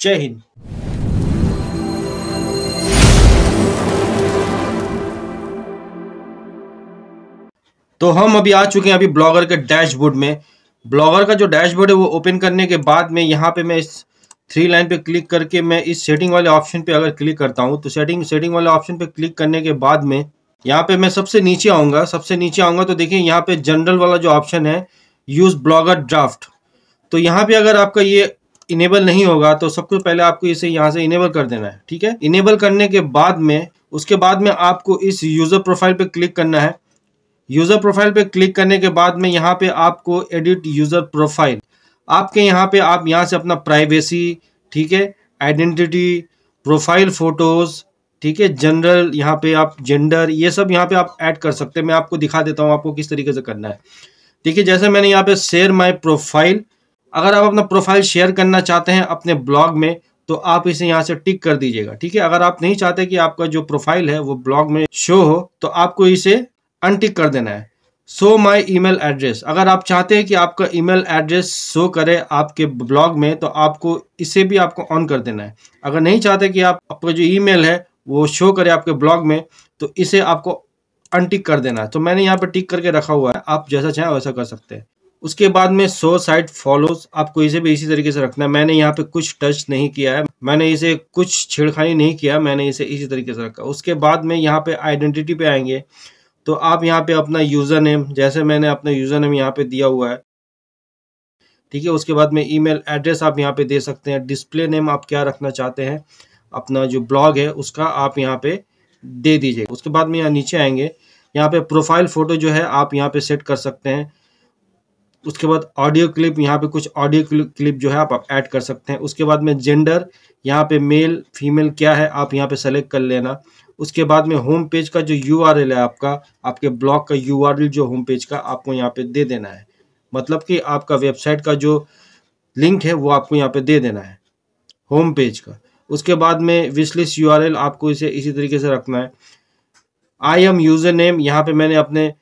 जय हिंद तो हम अभी आ चुके हैं अभी ब्लॉगर के डैशबोर्ड में ब्लॉगर का जो डैशबोर्ड है वो ओपन करने के बाद में यहाँ पे मैं इस थ्री लाइन पे क्लिक करके मैं इस सेटिंग वाले ऑप्शन पे अगर क्लिक करता हूँ तो सेटिंग सेटिंग वाले ऑप्शन पे क्लिक करने के बाद में यहाँ पे मैं सबसे नीचे आऊँगा सबसे नीचे आऊँगा तो देखिए यहाँ पे जनरल वाला जो ऑप्शन है यूज़ ब्लॉगर ड्राफ्ट तो यहाँ पे अगर आपका ये इनेबल नहीं होगा तो सबसे पहले आपको इसे यहाँ से इनेबल कर देना है ठीक है इनेबल करने के बाद में उसके बाद में आपको इस यूज़र प्रोफाइल पे क्लिक करना है यूज़र प्रोफाइल पे क्लिक करने के बाद में यहाँ पे आपको एडिट यूज़र प्रोफाइल आपके यहाँ पे आप यहाँ से अपना प्राइवेसी ठीक है आइडेंटिटी प्रोफाइल फ़ोटोज़ ठीक है जनरल यहाँ पे आप जेंडर ये सब यहाँ पे आप ऐड कर सकते हैं मैं आपको दिखा देता हूँ आपको किस तरीके से करना है ठीक है जैसे मैंने यहाँ पे शेयर माई प्रोफाइल अगर आप अपना प्रोफाइल शेयर करना चाहते हैं अपने ब्लॉग में तो आप इसे यहाँ से टिक कर दीजिएगा ठीक है अगर आप नहीं चाहते कि आपका जो प्रोफाइल है वो ब्लॉग में शो हो तो आपको इसे अनटिक कर देना है सो माई ई मेल एड्रेस अगर आप चाहते हैं कि आपका ई मेल एड्रेस शो करे आपके ब्लॉग में तो आपको इसे भी आपको ऑन कर देना है अगर नहीं चाहते कि आप आपका जो ई मेल है वो शो करे आपके ब्लॉग में तो इसे आपको अनटिक कर देना है तो मैंने यहाँ पर टिक करके रखा हुआ है आप जैसा चाहें वैसा कर सकते हैं उसके बाद में सो साइड फॉलोज आपको इसे भी इसी तरीके से रखना है मैंने यहाँ पे कुछ टच नहीं किया है मैंने इसे कुछ छेड़खानी नहीं किया मैंने इसे इसी तरीके से रखा उसके बाद में यहाँ पे आइडेंटिटी पे आएंगे तो आप यहाँ पे अपना यूज़र नेम जैसे मैंने अपना यूज़र नेम यहाँ पे दिया हुआ है ठीक है उसके बाद में ई एड्रेस आप यहाँ पे दे सकते हैं डिस्प्ले नेम आप क्या रखना चाहते हैं अपना जो ब्लॉग है उसका आप यहाँ पे दे दीजिए उसके बाद में यहाँ नीचे आएंगे यहाँ पे प्रोफाइल फ़ोटो जो है आप यहाँ पे सेट कर सकते हैं उसके बाद ऑडियो क्लिप यहाँ पे कुछ ऑडियो क्लिप जो है आप, ऐड कर सकते हैं उसके बाद में जेंडर यहाँ पे मेल फीमेल क्या है आप यहाँ पे सेलेक्ट कर लेना उसके बाद में होम पेज का जो यू है आपका आपके ब्लॉग का यू जो होम पेज का आपको यहाँ पे दे देना है मतलब कि आपका वेबसाइट का जो लिंक है वो आपको यहाँ पे दे देना है होम पेज का उसके बाद में विशलिस यू आपको इसे इसी तरीके से रखना है आई एम यूज़र नेम यहाँ पे मैंने अपने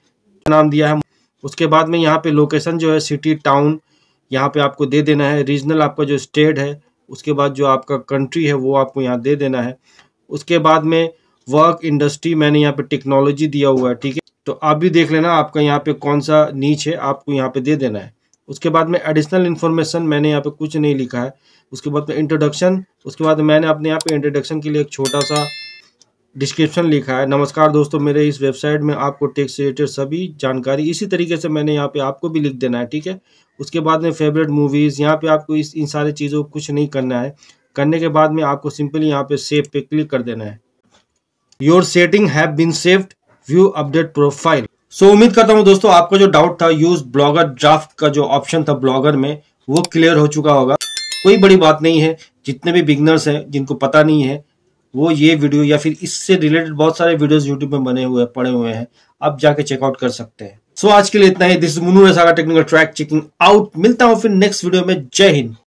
नाम दिया है उसके बाद में यहाँ पे लोकेशन जो है सिटी टाउन यहाँ पे आपको दे देना है रीजनल आपका जो स्टेट है उसके बाद जो आपका कंट्री है वो आपको यहाँ दे देना है उसके बाद में वर्क इंडस्ट्री मैंने यहाँ पे टेक्नोलॉजी दिया हुआ है ठीक है तो आप भी देख लेना आपका यहाँ पे कौन सा नीच है आपको यहाँ पे दे देना है उसके बाद में एडिशनल इन्फॉर्मेशन मैंने यहाँ पे कुछ नहीं लिखा है उसके बाद में इंट्रोडक्शन उसके बाद मैंने अपने यहाँ पे इंट्रोडक्शन के लिए एक छोटा सा डिस्क्रिप्शन लिखा है नमस्कार दोस्तों मेरे इस वेबसाइट में आपको टैक्स रिलेटेड सभी जानकारी इसी तरीके से मैंने यहाँ पे आपको भी लिख देना है ठीक है उसके बाद में फेवरेट मूवीज़ यहाँ पे आपको इस इन सारी चीज़ों को कुछ नहीं करना है करने के बाद में आपको सिंपली यहाँ पे सेव पे क्लिक कर देना है your setting have been saved view update profile so उम्मीद करता हूँ दोस्तों आपका जो डाउट था यूज ब्लॉगर ड्राफ्ट का जो ऑप्शन था ब्लॉगर में वो क्लियर हो चुका होगा कोई बड़ी बात नहीं है जितने भी बिगनर्स हैं जिनको पता नहीं है वो ये वीडियो या फिर इससे रिलेटेड बहुत सारे वीडियोस यूट्यूब में बने हुए पड़े हुए हैं आप जाके चेकआउट कर सकते हैं सो so, आज के लिए इतना ही दिस मुनू सागा टेक्निकल ट्रैक चेकिंग आउट मिलता हूँ फिर नेक्स्ट वीडियो में जय हिंद